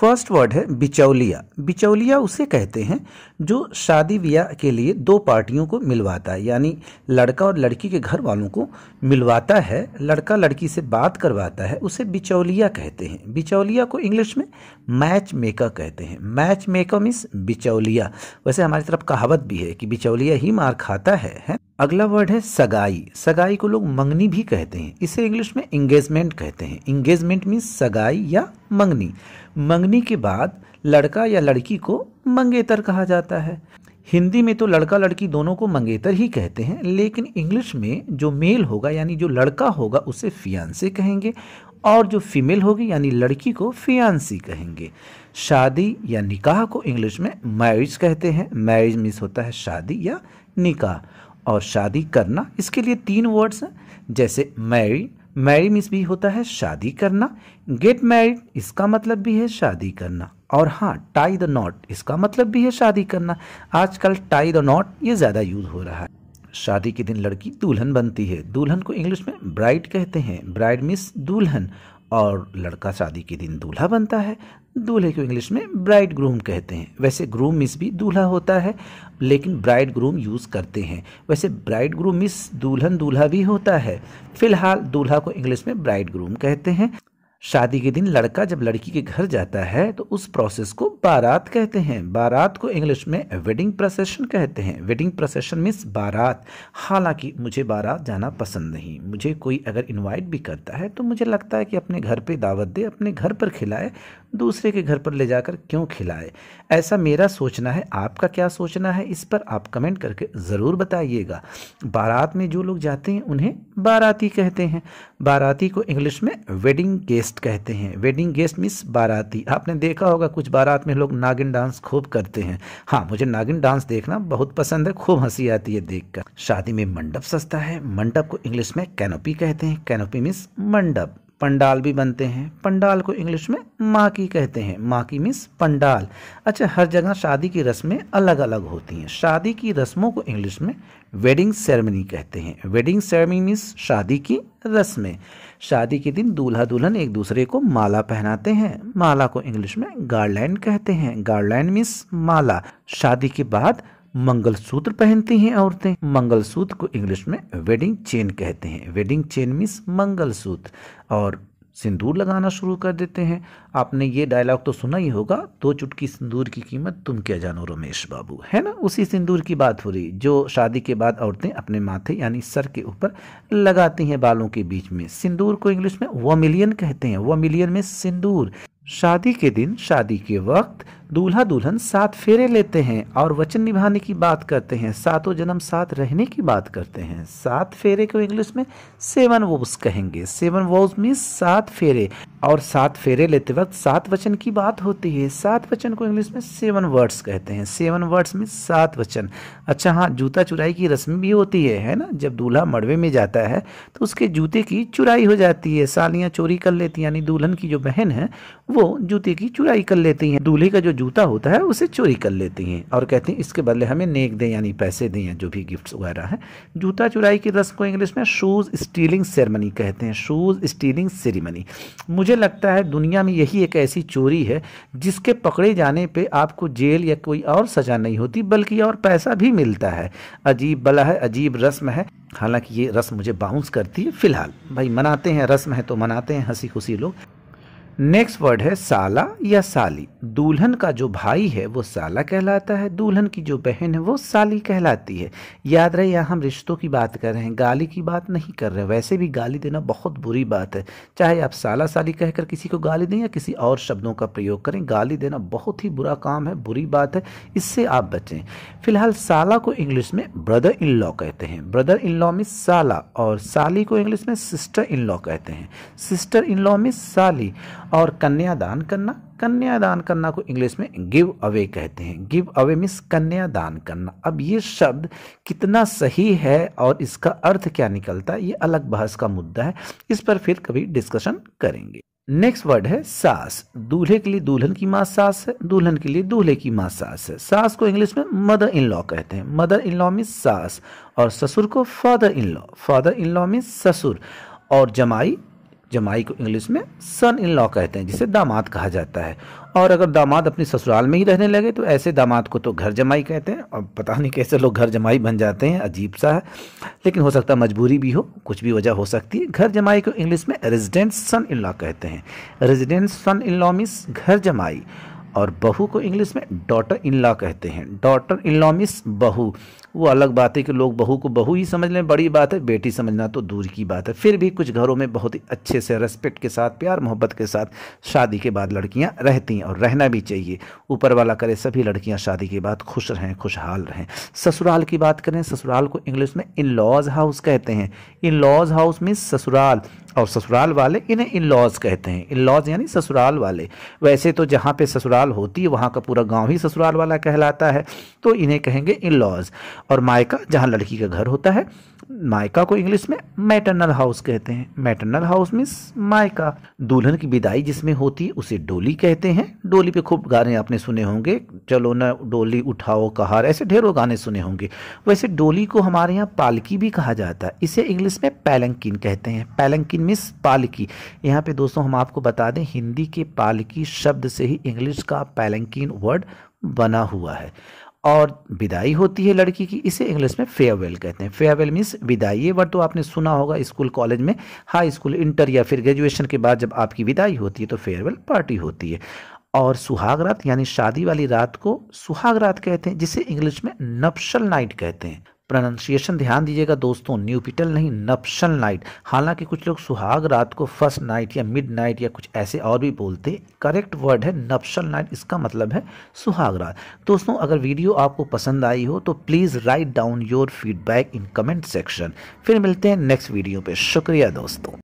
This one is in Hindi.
फर्स्ट वर्ड है बिचौलिया बिचौलिया उसे कहते हैं जो शादी ब्याह के लिए दो पार्टियों को मिलवाता है यानी लड़का और लड़की के घर वालों को मिलवाता है लड़का लड़की से बात करवाता है उसे बिचौलिया कहते हैं बिचौलिया को इंग्लिश में मैच मेकर कहते हैं मैच मेकर मिस बिचौलिया वैसे हमारी तरफ कहावत भी है कि बिचौलिया ही मार खाता है, है? अगला वर्ड है सगाई सगाई को लोग मंगनी भी कहते हैं इसे इंग्लिश में इंगेजमेंट कहते हैं इंगेजमेंट मीन्स सगाई या मंगनी मंगनी के बाद लड़का या लड़की को मंगेतर कहा जाता है हिंदी में तो लड़का लड़की दोनों को मंगेतर ही कहते हैं लेकिन इंग्लिश में जो मेल होगा यानी जो लड़का होगा उसे फियांसे कहेंगे और जो फीमेल होगी यानी लड़की को फियांसी कहेंगे शादी या निकाह को इंग्लिश में मैरिज कहते हैं मैरिज मीन्स होता है शादी या निकाह और शादी करना इसके लिए तीन वर्ड्स हैं जैसे मैरी मैरी मीन्स भी होता है शादी करना गेट मैरिड इसका मतलब भी है शादी करना और हाँ टाई द नॉट इसका मतलब भी है शादी करना आजकल टाई द नॉट ये ज़्यादा यूज हो रहा है शादी के दिन लड़की दुल्हन बनती है दुल्हन को इंग्लिश में ब्राइड कहते हैं ब्राइड मिस दुल्हन और लड़का शादी के दिन दूल्हा बनता है दूल्हे को इंग्लिश में ब्राइड ग्रूम कहते हैं वैसे ग्रूम मिस भी दूल्हा होता है लेकिन ब्राइड ग्रूम यूज़ करते हैं वैसे ब्राइड ग्रूम मिस दुल्हन दूल्हा भी होता है फिलहाल दूल्हा को इंग्लिश में ब्राइड ग्रूम कहते हैं शादी के दिन लड़का जब लड़की के घर जाता है तो उस प्रोसेस को बारात कहते हैं बारात को इंग्लिश में वेडिंग प्रोसेशन कहते हैं वेडिंग प्रोसेशन मीन्स बारात हालांकि मुझे बारात जाना पसंद नहीं मुझे कोई अगर इनवाइट भी करता है तो मुझे लगता है कि अपने घर पे दावत दे अपने घर पर खिलाए दूसरे के घर पर ले जाकर क्यों खिलाए ऐसा मेरा सोचना है आपका क्या सोचना है इस पर आप कमेंट करके ज़रूर बताइएगा बारात में जो लोग जाते हैं उन्हें बाराती कहते हैं बाराती को इंग्लिश में वेडिंग गेस्ट गेस्ट कहते हैं वेडिंग गेस्ट मिस बाराती आपने देखा होगा कुछ बारात में लोग नागिन डांस खूब करते हैं हाँ मुझे नागिन डांस देखना बहुत पसंद है खूब हंसी आती है देखकर शादी में मंडप सस्ता है मंडप को इंग्लिश में कैनोपी कहते हैं कैनोपी मिस मंडप पंडाल भी बनते हैं पंडाल को इंग्लिश में माकी कहते हैं माकी मीन्स पंडाल अच्छा हर जगह शादी की रस्में अलग अलग होती हैं शादी की रस्मों को इंग्लिश में वेडिंग सेरेमनी कहते हैं वेडिंग सेरेमनी मीन्स शादी की रस्में शादी के दिन दूल्हा दुल्हन एक दूसरे को माला पहनाते हैं माला को इंग्लिश में गार्लैंड कहते हैं गार्लैंड मीन्स माला शादी के बाद मंगलसूत्र पहनती हैं औरतें मंगलसूत्र को इंग्लिश में वेडिंग चेन कहते हैं वेडिंग चेन मीन्स मंगलसूत्र और सिंदूर लगाना शुरू कर देते हैं आपने ये डायलॉग तो सुना ही होगा दो चुटकी सिंदूर की कीमत तुम क्या जानो रमेश बाबू है ना उसी सिंदूर की बात हो रही जो शादी के बाद औरतें अपने माथे यानी सर के ऊपर लगाती हैं बालों के बीच में सिंदूर को इंग्लिश में मिलियन कहते हैं मिलियन में सिंदूर शादी के दिन शादी के वक्त दूल्हा दुल्हन साथ फेरे लेते हैं और वचन निभाने की बात करते हैं सातों जन्म साथ रहने की बात करते हैं सात फेरे को इंग्लिश में सेवन वोव्स कहेंगे सेवन वोव्स मीन सात फेरे और सात फेरे लेते बाद सात वचन की बात होती है सात वचन को इंग्लिश में सेवन वर्ड्स कहते हैं सेवन वर्ड्स में सात वचन अच्छा हाँ जूता चुराई की रस्म भी होती है है ना जब दूल्हा मड़वे में जाता है तो उसके जूते की चुराई हो जाती है सालियाँ चोरी कर लेती यानी दुल्हन की जो बहन है वो जूते की चुराई कर लेती हैं दूल्हे का जो जूता होता है उसे चोरी कर लेती हैं और कहती हैं इसके बदले हमें नेक दें यानी पैसे दें या जो भी गिफ्ट्स वगैरह हैं जूता चुराई की रस्म को इंग्लिश में शूज़ स्टीलिंग सेरेमनी कहते हैं शूज़ स्टीलिंग सेरेमनी मुझे लगता है दुनिया में यही यही एक ऐसी चोरी है जिसके पकड़े जाने पे आपको जेल या कोई और सजा नहीं होती बल्कि और पैसा भी मिलता है अजीब बला है अजीब रस्म है हालांकि ये रस्म मुझे बाउंस करती है फिलहाल भाई मनाते हैं रस्म है तो मनाते हैं हंसी खुशी लोग नेक्स्ट वर्ड है साला या साली दुल्हन का जो भाई है वो साला कहलाता है दुल्हन की जो बहन है वो साली कहलाती है याद रहे यहाँ हम रिश्तों की बात कर रहे हैं गाली की बात नहीं कर रहे वैसे भी गाली देना बहुत बुरी बात है चाहे आप साला साली कहकर किसी को गाली दें या किसी और शब्दों का प्रयोग करें गाली देना बहुत ही बुरा काम है बुरी बात है इससे आप बचें फिलहाल साला को इंग्लिश में ब्रदर इन लॉ कहते हैं ब्रदर इन लॉ में साला और साली को इंग्लिश में सिस्टर इन लॉ कहते हैं सिस्टर इन लॉ में साली और कन्यादान करना कन्यादान करना को इंग्लिश में गिव अवे कहते हैं गिव अवे मीन्स कन्यादान करना अब ये शब्द कितना सही है और इसका अर्थ क्या निकलता है ये अलग बहस का मुद्दा है इस पर फिर कभी डिस्कशन करेंगे नेक्स्ट वर्ड है सास दूल्हे के लिए दुल्हन की माँ सास है दुल्हन के लिए दूल्हे की माँ सास है सास को इंग्लिश में मदर इन लॉ कहते हैं मदर इन लॉ मीन्स सास और ससुर को father in law father in law means ससुर और जमाई जमाई को इंग्लिश में सन इन लॉ कहते हैं जिसे दामाद कहा जाता है और अगर दामाद अपने ससुराल में ही रहने लगे तो ऐसे दामाद को तो घर जमाई कहते हैं और पता नहीं कैसे लोग घर जमाई बन जाते हैं अजीब सा है लेकिन हो सकता है मजबूरी भी हो कुछ भी वजह हो सकती है घर जमाई को इंग्लिश में रेजिडेंस सन इन लॉ कहते हैं residence son in law means घर जमाई और बहू को इंग्लिश में डॉटर इन लॉ कहते हैं डॉटर इन लॉ मिस बहू वो अलग बात है कि लोग बहू को बहू ही समझ लें बड़ी बात है बेटी समझना तो दूर की बात है फिर भी कुछ घरों में बहुत ही अच्छे से रेस्पेक्ट के साथ प्यार मोहब्बत के साथ शादी के बाद लड़कियां रहती हैं और रहना भी चाहिए ऊपर वाला करे सभी लड़कियां शादी के बाद खुश रहें खुशहाल रहें ससुराल की बात करें ससुराल को इंग्लिश में इन लॉज हाउस कहते हैं इन लॉज हाउस मीन्स ससुराल और ससुराल वाले इन्हें इन लॉज कहते हैं इन लॉज यानी ससुराल वाले वैसे तो जहाँ पे ससुराल ससुराल होती है वहाँ का पूरा गांव ही ससुराल वाला कहलाता है तो इन्हें कहेंगे इन लॉज और मायका जहाँ लड़की का घर होता है मायका को इंग्लिश में मैटरनल हाउस कहते हैं मैटरनल हाउस मीन्स मायका दुल्हन की विदाई जिसमें होती है उसे डोली कहते हैं डोली पे खूब गाने आपने सुने होंगे चलो ना डोली उठाओ कहार ऐसे ढेरों गाने सुने होंगे वैसे डोली को हमारे यहाँ पालकी भी कहा जाता है इसे इंग्लिश में पैलंकिन कहते हैं पैलंकिन मीन्स पालकी यहाँ पे दोस्तों हम आपको बता दें हिंदी के पालकी शब्द से ही इंग्लिश का पैलेंकिन वर्ड बना हुआ है और विदाई होती है लड़की की इसे इंग्लिश में फेयरवेल कहते हैं फेयरवेल मीन्स विदाई ये वर्ड तो आपने सुना होगा स्कूल कॉलेज में हाई स्कूल इंटर या फिर ग्रेजुएशन के बाद जब आपकी विदाई होती है तो फेयरवेल पार्टी होती है और सुहागरात यानी शादी वाली रात को सुहागरात कहते हैं जिसे इंग्लिश में नप्शल नाइट कहते हैं प्रोनाउंसिएशन ध्यान दीजिएगा दोस्तों न्यूपिटल नहीं नप्शन नाइट हालांकि कुछ लोग सुहाग रात को फर्स्ट नाइट या मिड नाइट या कुछ ऐसे और भी बोलते करेक्ट वर्ड है नप्शन नाइट इसका मतलब है सुहाग रात दोस्तों अगर वीडियो आपको पसंद आई हो तो please write down your feedback in comment section फिर मिलते हैं नेक्स्ट वीडियो पर शुक्रिया दोस्तों